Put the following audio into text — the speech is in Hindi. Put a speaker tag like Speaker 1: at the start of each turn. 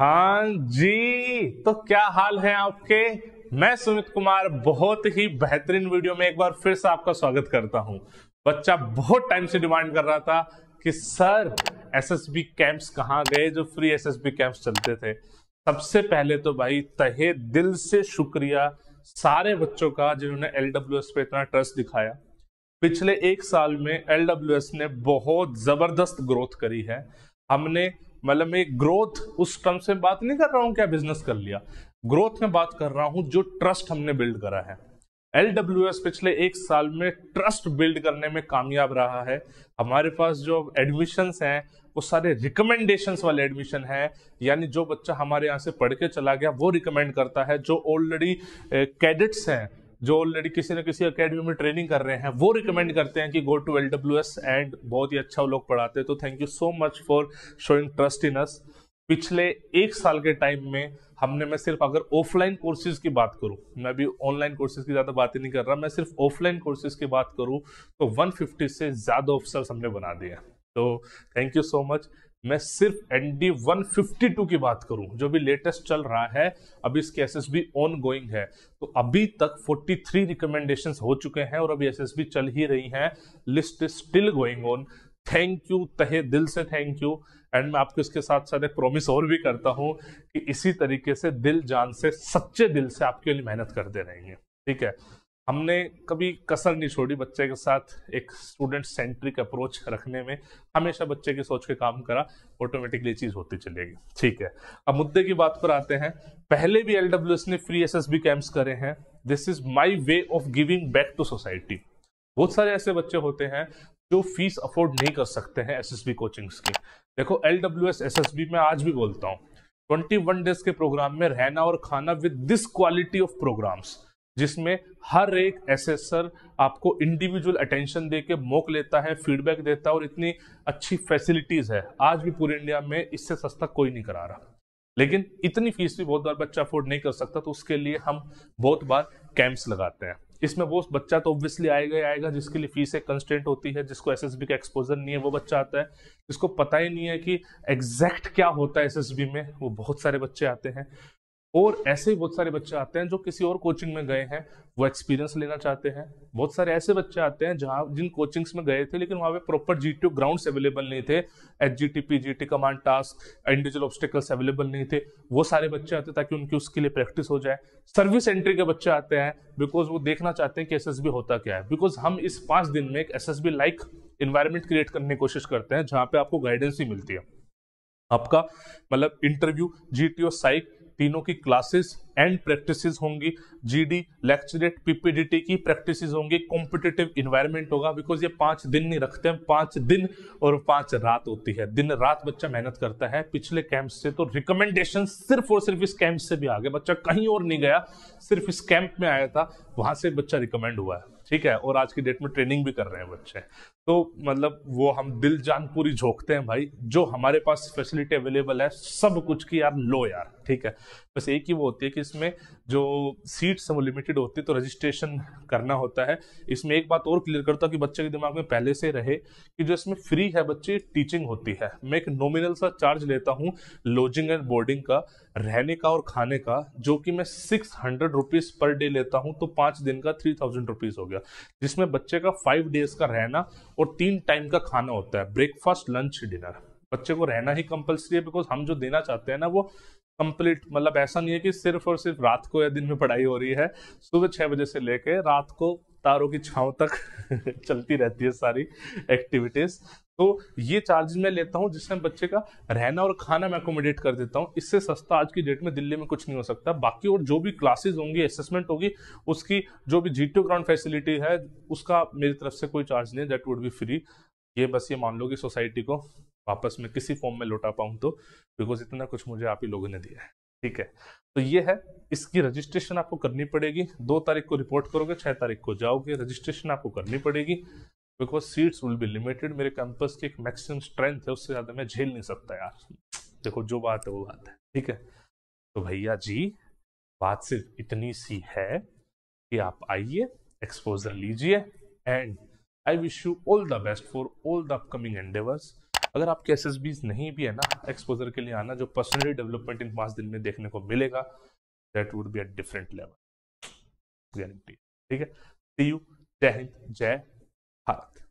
Speaker 1: हाँ जी तो क्या हाल है आपके मैं सुमित कुमार बहुत ही बेहतरीन वीडियो में एक बार फिर से आपका स्वागत करता हूं बच्चा बहुत टाइम से डिमांड कर रहा था कि सर एसएसबी कैंप्स कहाँ गए जो फ्री एसएसबी कैंप्स चलते थे सबसे पहले तो भाई तहे दिल से शुक्रिया सारे बच्चों का जिन्होंने एल पे इतना ट्रस्ट दिखाया पिछले एक साल में एल ने बहुत जबरदस्त ग्रोथ करी है हमने मतलब मैं ग्रोथ उस टर्म से बात नहीं कर रहा हूँ क्या बिजनेस कर लिया ग्रोथ में बात कर रहा हूँ जो ट्रस्ट हमने बिल्ड करा है एल पिछले एक साल में ट्रस्ट बिल्ड करने में कामयाब रहा है हमारे पास जो एडमिशन हैं वो सारे रिकमेंडेशंस वाले एडमिशन हैं यानी जो बच्चा हमारे यहाँ से पढ़ के चला गया वो रिकमेंड करता है जो ऑलरेडी कैडेट्स हैं जो ऑलरेडी किसी न किसी अकेडमी में ट्रेनिंग कर रहे हैं वो रिकमेंड हम्म। करते हैं कि go to L W S and बहुत ही अच्छा वो लोग पढ़ाते हैं तो thank you so much for showing trust in us पिछले एक साल के टाइम में हमने मैं सिर्फ अगर ऑफलाइन कोर्सेज की बात करूं मैं भी ऑनलाइन कोर्सेज की ज़्यादा बात ही नहीं कर रहा मैं सिर्फ ऑफलाइन कोर्सेज की बात करूं तो 150 से ज़्यादा ऑफिसर्स हमने बना दिए तो थैंक यू सो मच मैं सिर्फ N D one fifty two की बात करूं जो भी लेटेस्ट चल रहा है अभी इसके S S B ongoing है तो अभी तक फोर्टी थ्री रिकमेंडेशन हो चुके हैं और अभी एस एस बी चल ही रही है list is still going on thank you तहे दिल से थैंक यू एंड मैं आपको इसके साथ साथ एक प्रॉमिस और भी करता हूं कि इसी तरीके से दिल जान से सच्चे दिल से आपके लिए मेहनत करते रहेंगे ठीक है हमने कभी कसर नहीं छोड़ी बच्चे के साथ एक स्टूडेंट सेंट्रिक अप्रोच रखने में हमेशा बच्चे की सोच के काम करा ऑटोमेटिकली चीज होती चलेगी ठीक है अब मुद्दे की बात पर आते हैं पहले भी एलडब्ल्यू ने फ्री एस एस कैंप्स करे हैं this is my way of giving back to society बहुत सारे ऐसे बच्चे होते हैं जो फीस अफोर्ड नहीं कर सकते हैं बी कोचिंग्स की देखो L W S S S B मैं आज भी बोलता हूँ ट्वेंटी वन डेज के प्रोग्राम में रहना और खाना with this quality of programmes जिसमें हर एक एसेसर आपको इंडिविजुअल अटेंशन दे के मोक लेता है फीडबैक देता है और इतनी अच्छी फैसिलिटीज़ है आज भी पूरे इंडिया में इससे सस्ता कोई नहीं करा रहा लेकिन इतनी फीस भी बहुत बार बच्चा अफोर्ड नहीं कर सकता तो उसके लिए हम बहुत बार कैंप्स लगाते हैं इसमें वो बच्चा तो ऑब्वियसली आएगा ही आएगा जिसके लिए फीस एक कंस्टेंट होती है जिसको एस का एक्सपोजर नहीं है वो बच्चा आता है जिसको पता ही नहीं है कि एग्जैक्ट क्या होता है एस में वो बहुत सारे बच्चे आते हैं और ऐसे ही बहुत सारे बच्चे आते हैं जो किसी और कोचिंग में गए हैं वो एक्सपीरियंस लेना चाहते हैं बहुत सारे ऐसे बच्चे आते हैं जहाँ जिन कोचिंग्स में गए थे लेकिन वहाँ पे proper G T grounds available नहीं थे H G T P G T command task individual obstacles available नहीं थे वो सारे बच्चे आते ताकि उनकी उसके लिए प्रैक्टिस हो जाए सर्विस एंट्री के बच्चे आते हैं बिकॉज वो देखना चाहते हैं कि एस होता क्या है बिकॉज हम इस पाँच दिन में एक एस लाइक इन्वायरमेंट क्रिएट करने की कोशिश करते हैं जहाँ पे आपको गाइडेंस ही मिलती है आपका मतलब interview G T O psych तीनों की क्लासेस एंड प्रैक्टिसेस होंगी जीडी लेक्चरेट पीपीडीटी की प्रैक्टिसेस होंगी कॉम्पिटिटिव इन्वायरमेंट होगा बिकॉज ये पांच दिन नहीं रखते हैं पांच दिन और पांच रात होती है दिन रात बच्चा मेहनत करता है पिछले कैंप से तो रिकमेंडेशन सिर्फ और सिर्फ इस कैंप से भी आ गया बच्चा कहीं और नहीं गया सिर्फ इस कैंप में आया था वहां से बच्चा रिकमेंड हुआ है ठीक है और आज की डेट में ट्रेनिंग भी कर रहे हैं बच्चे तो मतलब वो हम दिल जान पूरी झोंकते हैं भाई जो हमारे पास फैसिलिटी अवेलेबल है सब कुछ की यार लो यार ठीक है बस एक ही वो होती है कि इसमें जो सीट्स हैं वो लिमिटेड होती है तो रजिस्ट्रेशन करना होता है इसमें एक बात और क्लियर करता हूँ कि बच्चे के दिमाग में पहले से रहे कि जो इसमें फ्री है बच्चे टीचिंग होती है मैं एक नॉमिनल सा चार्ज लेता हूँ लॉजिंग एंड बोर्डिंग का रहने का और खाने का जो कि मैं six hundred rupees per day लेता हूँ तो पाँच दिन का थ्री थाउजेंड रुपीज हो गया जिसमें बच्चे का फाइव डेज का रहना और तीन टाइम का खाना होता है ब्रेकफास्ट लंच डिनर बच्चे को रहना ही कंपलसरी है बिकॉज हम जो देना चाहते हैं ना वो कंप्लीट मतलब ऐसा नहीं है कि सिर्फ और सिर्फ रात को या दिन में पढ़ाई हो रही है सुबह छह बजे से लेके रात को तारों की छाव तक चलती रहती है सारी एक्टिविटीज़ तो ये चार्जेस मैं लेता हूँ जिसमें बच्चे का रहना और खाना मैं अकोमोडेट कर देता हूँ इससे सस्ता आज की डेट में दिल्ली में कुछ नहीं हो सकता बाकी और जो भी क्लासेज होंगी असेसमेंट होगी उसकी जो भी जी ग्राउंड फैसिलिटी है उसका मेरी तरफ से कोई चार्ज नहीं है दैट वुड बी फ्री ये बस ये मान लो कि सोसाइटी को वापस में किसी फॉर्म में लौटा पाऊँ तो बिकॉज इतना कुछ मुझे आप ही लोगों ने दिया है ठीक है तो ये है इसकी रजिस्ट्रेशन आपको करनी पड़ेगी दो तारीख को रिपोर्ट करोगे छः तारीख को जाओगे रजिस्ट्रेशन आपको करनी पड़ेगी because seats will be limited मेरे कैंपस की एक मैक्सिमम स्ट्रेंथ है उससे ज़्यादा मैं झेल नहीं सकता यार देखो जो बात है वो बात है ठीक है तो भैया जी बात सिर्फ इतनी सी है कि आप आइए एक्सपोजर लीजिए and I wish you all the best for all the upcoming endeavours अगर आपके एस एस बीज नहीं भी है ना एक्सपोजर के लिए आना जो पर्सनली डेवलपमेंट इन पांच दिन में देखने को मिलेगा that would be at different level guarantee ठीक है सी यू जय हिंद जय भारत